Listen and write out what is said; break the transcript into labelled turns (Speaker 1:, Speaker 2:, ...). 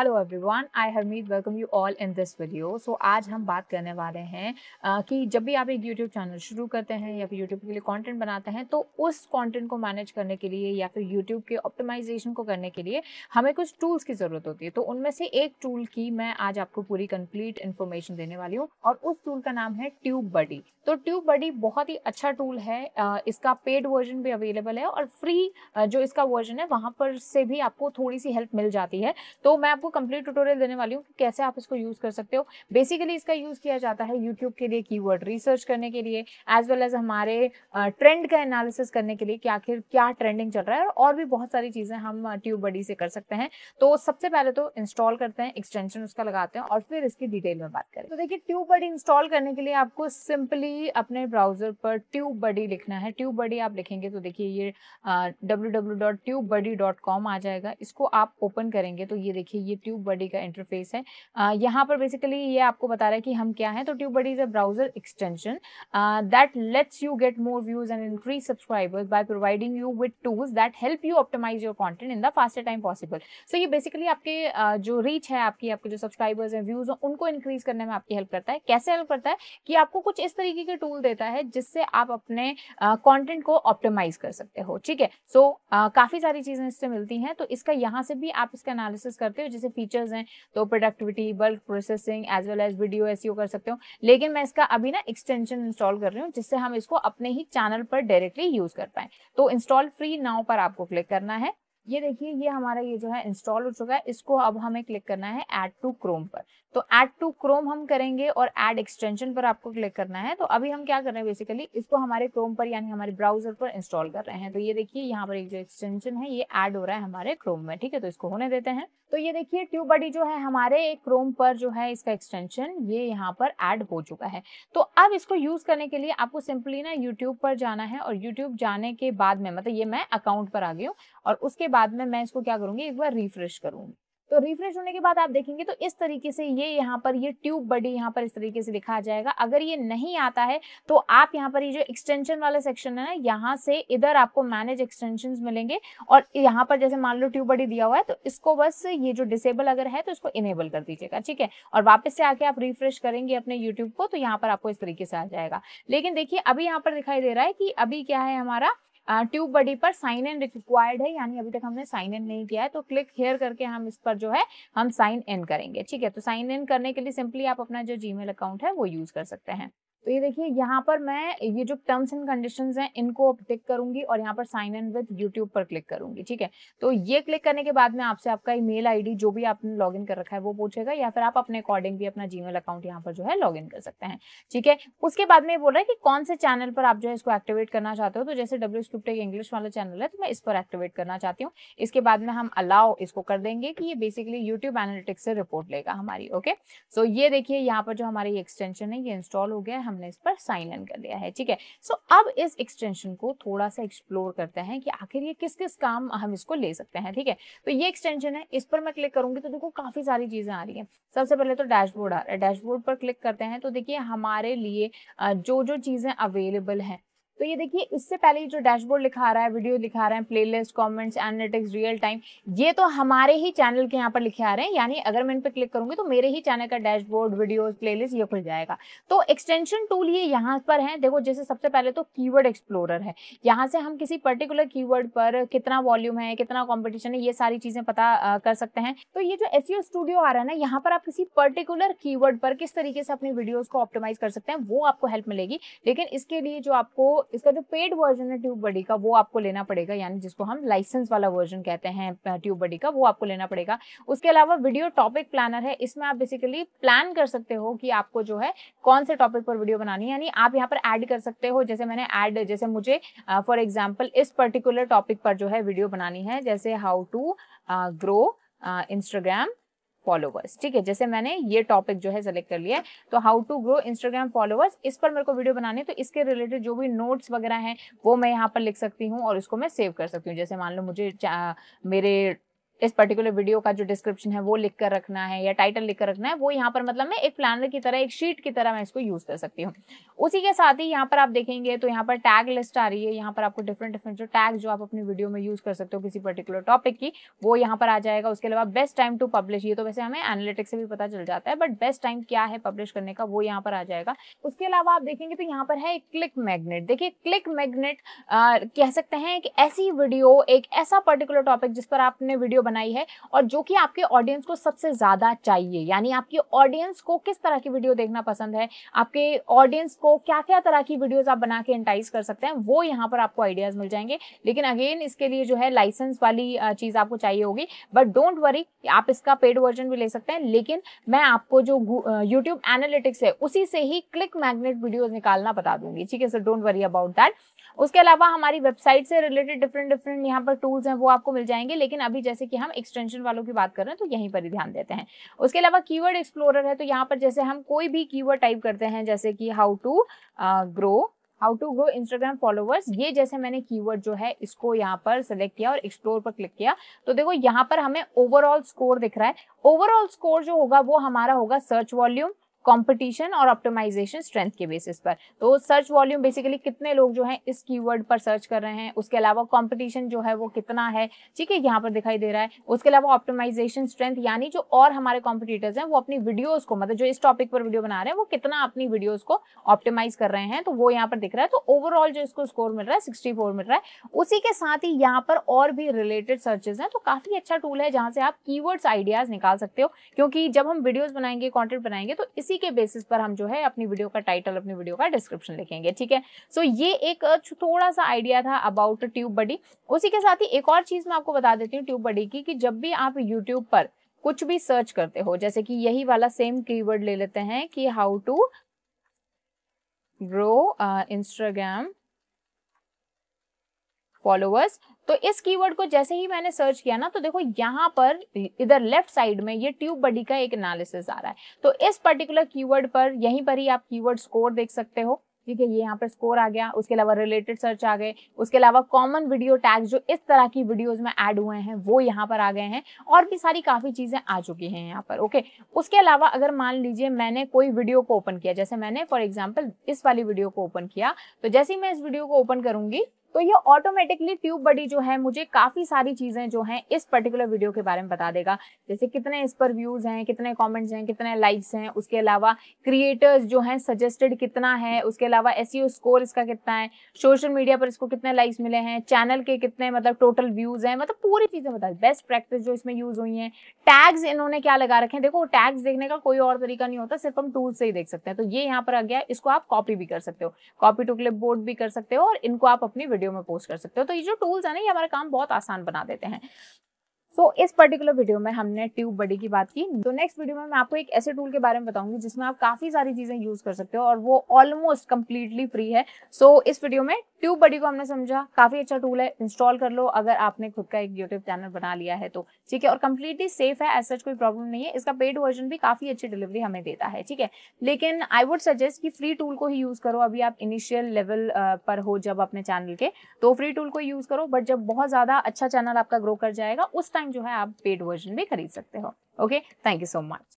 Speaker 1: hello everyone I meet welcome you all in this video so आज हम बात करने वाले हैं आ, कि जब भी आप एक यूट्यूब चैनल शुरू करते हैं या फिर यूट्यूब के लिए कंटेंट बनाते हैं तो उस कंटेंट को मैनेज करने के लिए या फिर यूट्यूब के ऑप्टिमाइजेशन को करने के लिए हमें कुछ टूल्स की ज़रूरत होती है तो उनमें से एक टूल की मैं आज आपको पूरी कंप्लीट इन्फॉर्मेशन देने वाली हूँ और उस टूल का नाम है ट्यूब बडी तो ट्यूब बडी बहुत ही अच्छा टूल है इसका पेड वर्जन भी अवेलेबल है और फ्री जो इसका वर्जन है वहाँ पर से भी आपको थोड़ी सी हेल्प मिल जाती है तो मैं आपको कंप्लीट ट्यूटोरियल देने वाली हूँ कि कैसे आप इसको यूज कर सकते हो बेसिकली इसका यूज किया जाता है यूट्यूब के लिए की रिसर्च करने के लिए एज वेल एज हमारे ट्रेंड का एनालिसिस करने के लिए कि आखिर क्या ट्रेंडिंग चल रहा है और भी बहुत सारी चीजें हम ट्यूब बडी से कर सकते हैं तो सबसे पहले तो इंस्टॉल करते हैं एक्सटेंशन उसका लगाते हैं और फिर इसकी डिटेल में बात करें तो देखिए ट्यूब बडी इंस्टॉल करने के लिए आपको सिंपली अपने ब्राउजर पर ट्यूब बडी लिखना है ट्यूब बडी आप लिखेंगे तो देखिए ये डब्ल्यू आ जाएगा इसको आप ओपन करेंगे तो ये देखिए ये ट्यूब बडी का इंटरफेस है यहाँ पर बेसिकली ये आपको बता रहा है कि हम क्या हैं तो TubeBuddy is a browser extension that lets you get more views and increase subscribers by providing you with tools that help you optimise your content in the faster time possible so ये basically आपके uh, जो reach है आपकी आपके जो subscribers हैं views हैं उनको इंक्रीज करने में आपकी हेल्प करता है कैसे हेल्प करता है कि आपको कुछ इस तरीके के टूल देता है जिससे आप अपने कॉन्टेंट uh, को ऑप्टिमाइज कर सकते हो ठीक है सो so, uh, काफी सारी चीजें इससे मिलती हैं तो इसका यहाँ से भी आप इसका एनालिसिस करते हो से फीचर्स हैं तो productivity bulk processing as well as video ऐसी कर सकते हो लेकिन मैं इसका अभी ना एक्सटेंशन इंस्टॉल कर रही हूँ जिससे हम इसको अपने ही चैनल पर डायरेक्टली यूज कर पाए तो इंस्टॉल फ्री नाउ पर आपको क्लिक करना है ये देखिए ये हमारा ये जो है इंस्टॉल हो चुका है इसको अब हमें क्लिक करना है एड टू क्रोम पर तो एड टू क्रोम हम करेंगे और एड एक्सटेंशन पर आपको क्लिक करना है तो अभी हम क्या कर रहे हैं बेसिकली इसको हमारे क्रोम पर यानी हमारे ब्राउजर पर इंस्टॉल कर रहे हैं तो ये देखिए यहाँ पर एक जो एक्सटेंशन है ये एड हो रहा है हमारे क्रोम में ठीक है तो इसको होने देते हैं तो ये देखिए ट्यूब बडी जो है हमारे क्रोम पर जो है इसका एक्सटेंशन ये यहाँ पर एड हो चुका है तो अब इसको यूज करने के लिए आपको सिंपली ना यूट्यूब पर जाना है और यूट्यूब जाने के बाद में मतलब ये मैं अकाउंट पर आ गई हूँ और उसके बाद में मैं इसको क्या करूंगी एक बार रिफ्रेश करूंगी तो रिफ्रेश होने के बाद आप देखेंगे तो इस तरीके से ये यहाँ पर ये ट्यूब बडी यहाँ पर इस तरीके से दिखा जाएगा अगर ये नहीं आता है तो आप यहाँ पर ये जो एक्सटेंशन वाला सेक्शन है ना यहाँ से इधर आपको मैनेज एक्सटेंशन मिलेंगे और यहाँ पर जैसे मान लो ट्यूब बडी दिया हुआ है तो इसको बस ये जो डिसेबल अगर है तो इसको इनेबल कर दीजिएगा ठीक है और वापस से आके आप रिफ्रेश करेंगे अपने यूट्यूब को तो यहाँ पर आपको इस तरीके से आ जाएगा लेकिन देखिए अभी यहाँ पर दिखाई दे रहा है कि अभी क्या है हमारा ट्यूब बडी पर साइन इन रिक्वायर्ड है यानी अभी तक हमने साइन इन नहीं किया है तो क्लिक हेयर करके हम इस पर जो है हम साइन इन करेंगे ठीक है तो साइन इन करने के लिए सिंपली आप अपना जो जीमेल अकाउंट है वो यूज कर सकते हैं तो ये देखिए यहाँ पर मैं ये जो टर्म्स एंड कंडीशंस हैं इनको क्लिक करूंगी और यहाँ पर साइन इन विद यूट्यूब पर क्लिक करूंगी ठीक है तो ये क्लिक करने के बाद में आपसे आपका ईमेल आईडी जो भी आपने लॉग इन कर रखा है वो पूछेगा या फिर आप अपने अकॉर्डिंग भी अपना जीमेल अकाउंट यहाँ पर जो है लॉग इन कर सकते हैं ठीक है उसके बाद में बोल रहा है कि कौन से चैनल पर आप जो है इसको एक्टिवेट करना चाहते हो तो जैसे डब्ल्यू स्क्रिप्ट इंग्लिश वाला चैनल है तो मैं इस पर एक्टिवेट करना चाहती हूँ इसके बाद में हम अलाउ इसको कर देंगे कि ये बेसिकली यूट्यूब एनालिटिक्स से रिपोर्ट लेगा हमारी ओके सो ये देखिए यहाँ पर जो हमारी एक्सटेंशन है ये इंस्टॉल हो गया हमने इस पर साइन इन कर लिया है ठीक है सो अब इस एक्सटेंशन को थोड़ा सा एक्सप्लोर करते हैं कि आखिर ये किस किस काम हम इसको ले सकते हैं ठीक है तो ये एक्सटेंशन है इस पर मैं क्लिक करूंगी तो देखो काफी सारी चीजें आ रही है सबसे पहले तो डैशबोर्ड आ रहा है डैशबोर्ड पर क्लिक करते हैं तो देखिए हमारे लिए जो जो चीजें अवेलेबल है तो ये देखिए इससे पहले जो डैशबोर्ड लिखा रहा है वीडियो लिखा रहा है playlist comments analytics real time ये तो हमारे ही चैनल के यहाँ पर लिखे आ रहे हैं यानी अगर मैं इन पर क्लिक करूंगी तो मेरे ही चैनल का डैशबोर्ड प्ले प्लेलिस्ट ये खुल जाएगा तो एक्सटेंशन टूल ये यहाँ पर है देखो जैसे सबसे पहले तो कीवर्ड एक्सप्लोरर है यहाँ से हम किसी पर्टिकुलर वर्ड पर कितना वॉल्यूम है कितना कॉम्पिटिशन है ये सारी चीजें पता कर सकते हैं तो ये जो एस स्टूडियो e आ रहा है ना यहाँ पर आप किसी पर्टिकुलर की पर किस तरीके से अपनी वीडियोज को ऑप्टिमाइज कर सकते हैं वो आपको हेल्प मिलेगी लेकिन इसके लिए जो आपको इसका जो पेड वर्जन है ट्यूब बडी का वो आपको लेना पड़ेगा यानी जिसको हम लाइसेंस वाला वर्जन कहते हैं ट्यूब बडी का वो आपको लेना पड़ेगा उसके अलावा वीडियो टॉपिक प्लानर है इसमें आप बेसिकली प्लान कर सकते हो कि आपको जो है कौन से टॉपिक पर वीडियो बनानी है यानी आप यहाँ पर ऐड कर सकते हो जैसे मैंने ऐड जैसे मुझे फॉर uh, एग्जाम्पल इस पर्टिकुलर टॉपिक पर जो है वीडियो बनानी है जैसे how to grow Instagram followers ठीक है जैसे मैंने ये टॉपिक जो है सेलेक्ट कर लिया है तो how to grow Instagram followers इस पर मेरे को वीडियो बनाने तो इसके रिलेटेड जो भी नोट्स वगैरह हैं वो मैं यहाँ पर लिख सकती हूँ और इसको मैं सेव कर सकती हूँ जैसे मान लो मुझे मेरे इस पर्टिकुलर वीडियो का जो डिस्क्रिप्शन है वो लिख कर रखना है या टाइटल लिख कर रखना है वो यहाँ पर मतलब मैं एक प्लानर की तरह एक शीट की तरह मैं इसको यूज कर सकती हूँ उसी के साथ ही यहाँ पर आप देखेंगे तो यहाँ पर टैग लिस्ट आ रही है यहाँ पर आपको डिफरेंट डिफरेंट जो टैग जो आप अपनी वीडियो में यूज कर सकते हो किसी पर्टिकुलर टॉपिक की वो यहाँ पर आ जाएगा उसके अलावा बेस्ट टाइम टू पब्लिश ये तो वैसे हमें एनालिटिक्स से भी पता चल जाता है बट बेस्ट टाइम क्या है पब्लिश करने का वो यहाँ पर आ जाएगा उसके अलावा आप देखेंगे तो यहाँ पर है क्लिक मैग्नेट देखिए क्लिक मैग्नेट कह सकते हैं एक ऐसी वीडियो एक ऐसा पर्टिकुलर टॉपिक जिस पर आपने वीडियो बनाई है और जो कि आपके ऑडियंस को सबसे ज़्यादा चाहिए यानी आपकी ऑडियंस को किस तरह की वीडियो देखना पसंद है आपके ऑडियंस को क्या क्या तरह की वीडियोज आप बना के एंटाइज कर सकते हैं वो यहाँ पर आपको आइडियाज मिल जाएंगे लेकिन अगेन इसके लिए जो है लाइसेंस वाली चीज़ आपको चाहिए होगी बट डोंट वरी आप इसका पेड वर्जन भी ले सकते हैं लेकिन मैं आपको जो यूट्यूब एनालिटिक्स है उसी से ही क्लिक मैग्नेट वीडियोज निकालना बता दूंगी ठीक है sir don't worry about that उसके अलावा हमारी वेबसाइट से रिलेटेड डिफरेंट डिफरेंट यहाँ पर टूल्स हैं वो आपको मिल जाएंगे लेकिन अभी जैसे कि हम एक्सटेंशन वालों की बात कर रहे हैं तो यहीं पर ही ध्यान देते हैं उसके अलावा कीवर्ड एक्सप्लोरर है तो यहाँ पर जैसे हम कोई भी कीवर्ड टाइप करते हैं जैसे कि how to grow how to grow Instagram followers ये जैसे मैंने कीवर्ड जो है इसको यहाँ पर सेलेक्ट किया और एक्सप्लोर पर क्लिक किया तो देखो यहाँ पर हमें ओवरऑल स्कोर दिख रहा है ओवरऑल स्कोर जो होगा वो हमारा होगा सर्च वॉल्यूम कंपटीशन और ऑप्टिमाइजेशन स्ट्रेंथ के बेसिस पर तो सर्च वॉल्यूम बेसिकली कितने लोग जो है इस कीवर्ड पर सर्च कर रहे हैं उसके अलावा कंपटीशन जो है वो कितना है ठीक है यहाँ पर दिखाई दे रहा है उसके अलावा ऑप्टिमाइजेशन स्ट्रेंथ यानी जो और हमारे कॉम्पिटिटर्स हैं वो अपनी वीडियोज को मतलब जो इस टॉपिक पर वीडियो बना रहे हैं वो कितना अपनी वीडियोज को ऑप्टिमाइज कर रहे हैं तो वो यहाँ पर दिख रहा है तो ओवरऑल जो इसको स्कोर मिल रहा है सिक्सटी मिल रहा है उसी के साथ ही यहाँ पर और भी रिलेटेड सर्चेज हैं तो काफी अच्छा टूल है जहाँ से आप की आइडियाज निकाल सकते हो क्योंकि जब हम वीडियोज बनाएंगे कॉन्टेंट बनाएंगे तो इस इसी के बेसिस पर हम जो है अपनी वीडियो का टाइटल अपनी वीडियो का डिस्क्रिप्शन लिखेंगे ठीक है सो ये एक थोड़ा सा आइडिया था अबाउट ट्यूब बडी उसी के साथ ही एक और चीज मैं आपको बता देती हूँ ट्यूब बडी की कि जब भी आप यूट्यूब पर कुछ भी सर्च करते हो जैसे कि यही वाला सेम कीवर्ड ले लेते हैं कि how to grow Instagram followers तो इस कीवर्ड को जैसे ही मैंने सर्च किया ना तो देखो यहाँ पर इधर लेफ्ट साइड में ये ट्यूब बडी का एक एनालिसिस आ रहा है तो इस पर्टिकुलर कीवर्ड पर यहीं पर ही आप कीवर्ड स्कोर देख सकते हो ठीक है ये यहाँ पर स्कोर आ गया उसके अलावा रिलेटेड सर्च आ गए उसके अलावा कॉमन वीडियो टैग जो इस तरह की वीडियोज में एड हुए हैं वो यहाँ पर आ गए हैं और भी सारी काफ़ी चीज़ें आ चुकी हैं यहाँ पर ओके उसके अलावा अगर मान लीजिए मैंने कोई वीडियो को ओपन किया जैसे मैंने फॉर एग्जाम्पल इस वाली वीडियो को ओपन किया तो जैसे ही मैं इस वीडियो को ओपन करूंगी तो ये ऑटोमेटिकली ट्यूब बडी जो है मुझे काफ़ी सारी चीज़ें जो हैं इस पर्टिकुलर वीडियो के बारे में बता देगा जैसे कितने इस पर व्यूज़ हैं कितने कमेंट्स हैं कितने लाइक्स हैं उसके अलावा क्रिएटर्स जो हैं सजेस्टेड कितना है उसके अलावा एस स्कोर e इसका कितना है सोशल मीडिया पर इसको कितने लाइक्स मिले हैं चैनल के कितने मतलब टोटल व्यूज़ हैं मतलब पूरी चीज़ें बता बेस्ट प्रैक्टिस जो इसमें यूज़ हुई है टैग्स इन्होंने क्या लगा रखे हैं देखो टैग्स देखने का कोई और तरीका नहीं होता सिर्फ हम टूल से ही देख सकते हैं तो ये यहाँ पर आ गया इसको आप कॉपी भी कर सकते हो कॉपी टू क्लिप बोर्ड भी कर सकते हो और इनको आप अपनी वीडियो में पोस्ट कर सकते हो तो ये जो टूल्स है ना ये हमारा काम बहुत आसान बना देते हैं सो so, इस पर्टिकुलर वीडियो में हमने ट्यूब बडी की बात की तो नेक्स्ट वीडियो में मैं आपको एक ऐसे टूल के बारे में बताऊंगी जिसमें आप काफी सारी चीजें यूज कर सकते हो और वो ऑलमोस्ट कम्प्लीटली फ्री है सो so, इस वीडियो में ट्यूब बडी को हमने समझा काफी अच्छा टूल है इंस्टॉल कर लो अगर आपने खुद का एक यूट्यूब चैनल बना लिया है तो ठीक है और कम्प्लीटली सेफ है एज सच कोई प्रॉब्लम नहीं है इसका पेड वर्जन भी काफी अच्छी डिलीवरी हमें देता है ठीक है लेकिन आई वुड सजेस्ट कि फ्री टूल को ही यूज करो अभी आप इनिशियल लेवल पर हो जब अपने चैनल के तो फ्री टूल को यूज करो बट जब बहुत ज्यादा अच्छा चैनल आपका ग्रो कर जाएगा उस टाइम टाइम जो है आप पेड वर्जन भी खरीद सकते हो okay thank you so much